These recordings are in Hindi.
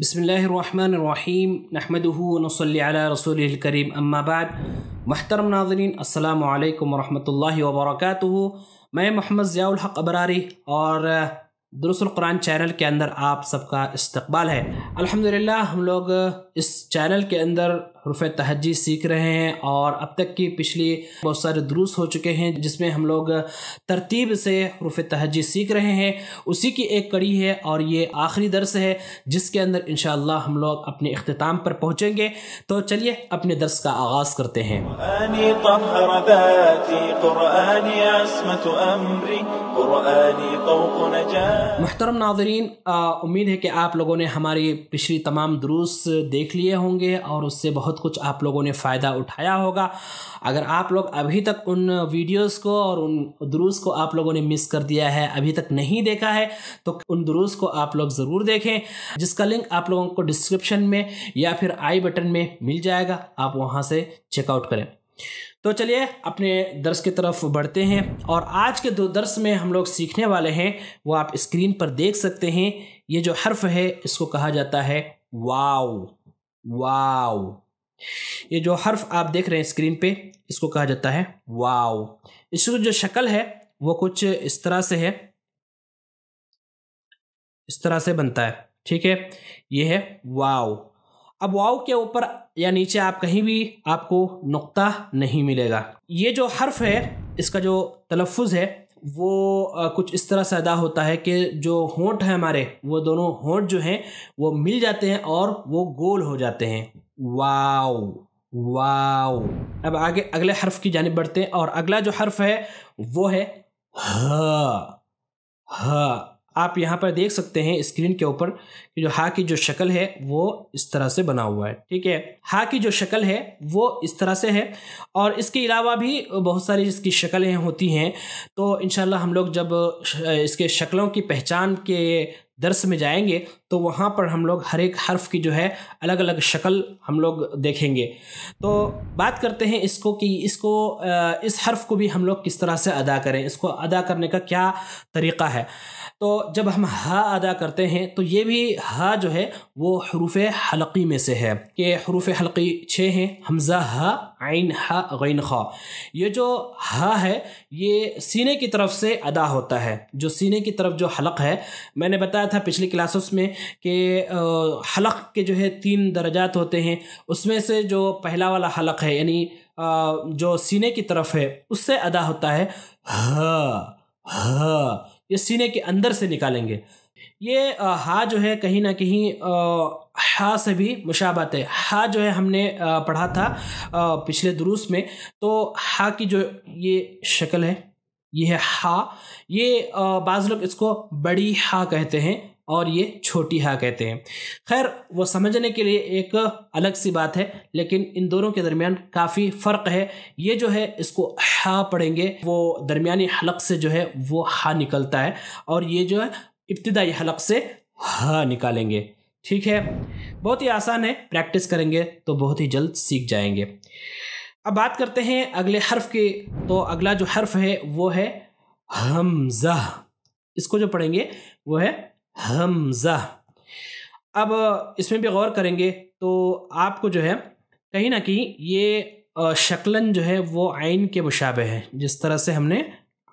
बसमीम नहमदह नसली रसूल करीम अम्माबाद महतरम नाजरीन अल्लाम वरहमल वर्क मैं मोहम्मद ज़ियाल हक अबरारी और दुरुस्कुरान uh, चैनल के अंदर आप सबका इस्तबाल है अल्हम्दुलिल्लाह हम लोग uh, इस चैनल के अंदर रुफ़ तहजी सीख रहे हैं और अब तक की पिछली बहुत सारे दुरुस्त हो चुके हैं जिसमें हम लोग तरतीब से रुफ़ तहजी सीख रहे हैं उसी की एक कड़ी है और ये आखिरी दर्स है जिसके अंदर इन हम लोग अपने अख्ताम पर पहुँचेंगे तो चलिए अपने दर्स का आगाज़ करते हैं महतरम नाजरीन उम्मीद है कि आप लोगों ने हमारी पिछली तमाम दुरुस्त देख लिए होंगे और उससे बहुत बहुत कुछ आप लोगों ने फ़ायदा उठाया होगा अगर आप लोग अभी तक उन वीडियोस को और उन दुरुस को आप लोगों ने मिस कर दिया है अभी तक नहीं देखा है तो उन दुरुस को आप लोग ज़रूर देखें जिसका लिंक आप लोगों को डिस्क्रिप्शन में या फिर आई बटन में मिल जाएगा आप वहाँ से चेकआउट करें तो चलिए अपने दर्श की तरफ बढ़ते हैं और आज के दो दर्श में हम लोग सीखने वाले हैं वो आप स्क्रीन पर देख सकते हैं ये जो हर्फ है इसको कहा जाता है वाव वाव ये जो हर्फ आप देख रहे हैं स्क्रीन पे इसको कहा जाता है वाओ इसकी जो शक्ल है वो कुछ इस तरह से है इस तरह से बनता है ठीक है ये है वाओ अब वाओ के ऊपर या नीचे आप कहीं भी आपको नुक्ता नहीं मिलेगा ये जो हर्फ है इसका जो तलफ़ है वो कुछ इस तरह से अदा होता है कि जो होंठ है हमारे वो दोनों होंठ जो हैं वो मिल जाते हैं और वो गोल हो जाते हैं वाओ वाओ अब आगे अगले हर्फ की जानब बढ़ते हैं और अगला जो हर्फ है वो है ह आप यहाँ पर देख सकते हैं स्क्रीन के ऊपर कि जो हा की जो शक्ल है वो इस तरह से बना हुआ है ठीक है हा की जो शक्ल है वो इस तरह से है और इसके अलावा भी बहुत सारी इसकी शक्लें होती हैं तो इन हम लोग जब इसके शक्लों की पहचान के दर्श में जाएंगे तो वहाँ पर हम लोग हर एक हर्फ की जो है अलग अलग शक्ल हम लोग देखेंगे तो बात करते हैं इसको कि इसको इस हर्फ को भी हम लोग किस तरह से अदा करें इसको अदा करने का क्या तरीका है तो जब हम हा अदा करते हैं तो ये भी हा जो है वो हरूफ हलकी में से है कि हरूफ हलकी छः हैं हमज़ा हा आइन हा गैन खा ये जो हा है ये सीने की तरफ से अदा होता है जो सीने की तरफ जो हलक है मैंने बताया था पिछली क्लासेस में कि हलक के जो है तीन दर्जात होते हैं उसमें से जो पहला वाला हलक है यानी जो सीने की तरफ है उससे अदा होता है हा ह ये सीने के अंदर से निकालेंगे ये हा जो है कहीं ना कहीं हा से भी मुशाबत है हा जो है हमने पढ़ा था पिछले दुरुस में तो हा की जो ये शक्ल है ये है हा ये बाज़ लोग इसको बड़ी हा कहते हैं और ये छोटी हा कहते हैं खैर वो समझने के लिए एक अलग सी बात है लेकिन इन दोनों के दरमियान काफ़ी फ़र्क है ये जो है इसको हा पढ़ेंगे वो दरमियानी हलक से जो है वो हा निकलता है और ये जो है इब्तदाई हलक से हा निकालेंगे ठीक है बहुत ही आसान है प्रैक्टिस करेंगे तो बहुत ही जल्द सीख जाएंगे अब बात करते हैं अगले हर्फ के तो अगला जो हर्फ है वो है हमजा इसको जो पढ़ेंगे वो है हमज़ा अब इसमें भी गौर करेंगे तो आपको जो है कहीं ना कहीं ये शक्लन जो है वो आइन के मुशाबे है जिस तरह से हमने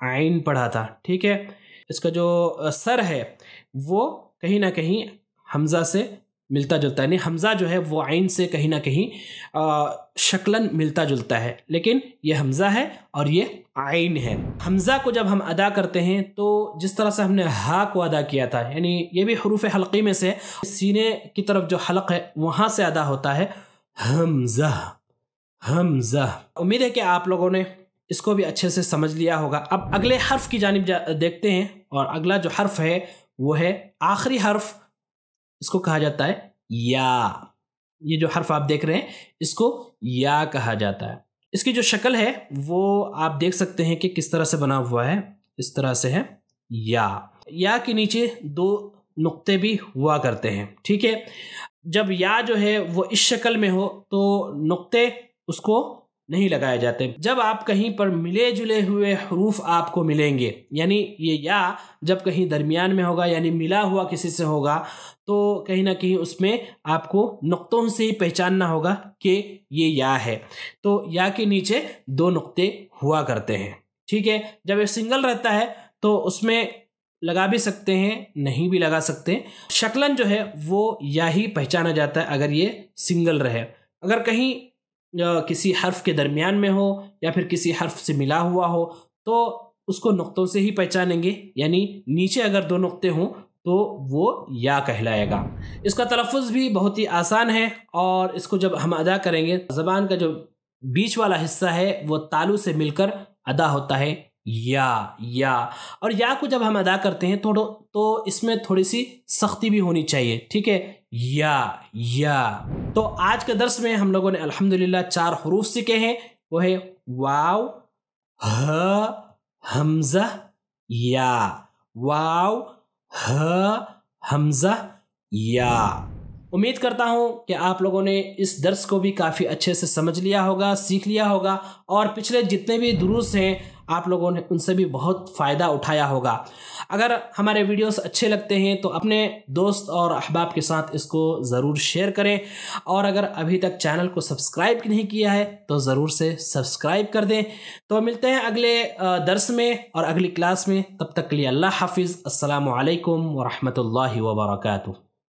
आइन पढ़ा था ठीक है इसका जो सर है वो कहीं ना कहीं हमज़ा से मिलता जुलता है यानी हमज़ा जो है वो आइन से कहीं ना कहीं शक्लन मिलता जुलता है लेकिन ये हमज़ा है और ये आइन है हमज़ा को जब हम अदा करते हैं तो जिस तरह से हमने हा को अदा किया था यानी ये भी हरूफ हल्की में से सीने की तरफ जो हलक है वहाँ से अदा होता है हमज़ा हमज़ा उम्मीद है कि आप लोगों ने इसको भी अच्छे से समझ लिया होगा अब अगले हर्फ की जानब जा, देखते हैं और अगला जो हर्फ है वो है आखिरी हर्फ इसको कहा जाता है या ये जो हर्फ आप देख रहे हैं इसको या कहा जाता है इसकी जो शक्ल है वो आप देख सकते हैं कि किस तरह से बना हुआ है इस तरह से है या या के नीचे दो नुक्ते भी हुआ करते हैं ठीक है जब या जो है वो इस शक्ल में हो तो नुक्ते उसको नहीं लगाए जाते जब आप कहीं पर मिले जुले हुए हरूफ आपको मिलेंगे यानी ये या जब कहीं दरमियान में होगा यानी मिला हुआ किसी से होगा तो कहीं ना कहीं उसमें आपको नुक्तों से ही पहचानना होगा कि ये या है तो या के नीचे दो नुक्ते हुआ करते हैं ठीक है जब ये सिंगल रहता है तो उसमें लगा भी सकते हैं नहीं भी लगा सकते शक्लन जो है वो या ही पहचाना जाता है अगर ये सिंगल रहे अगर कहीं किसी हर्फ के दरमियान में हो या फिर किसी हर्फ से मिला हुआ हो तो उसको नुक्तों से ही पहचानेंगे यानी नीचे अगर दो नुक्ते हों तो वो या कहलाएगा इसका तलफ़ भी बहुत ही आसान है और इसको जब हम अदा करेंगे ज़बान का जो बीच वाला हिस्सा है वो तालू से मिलकर अदा होता है या या और या को जब हम अदा करते हैं थोड़ो तो इसमें थोड़ी सी सख्ती भी होनी चाहिए ठीक है या या तो आज के दर्श में हम लोगों ने अल्हम्दुलिल्लाह चार हरूफ सीखे हैं वो है वाव ह हमजा या वाव ह हमजा या उम्मीद करता हूँ कि आप लोगों ने इस दर्स को भी काफ़ी अच्छे से समझ लिया होगा सीख लिया होगा और पिछले जितने भी दुरुस्त हैं आप लोगों ने उनसे भी बहुत फ़ायदा उठाया होगा अगर हमारे वीडियोस अच्छे लगते हैं तो अपने दोस्त और अहबाब के साथ इसको ज़रूर शेयर करें और अगर अभी तक चैनल को सब्सक्राइब नहीं किया है तो ज़रूर से सब्सक्राइब कर दें तो मिलते हैं अगले दर्स में और अगली क्लास में तब तक के लिए अल्लाह हाफिज़ असलकम वरहमल वर्का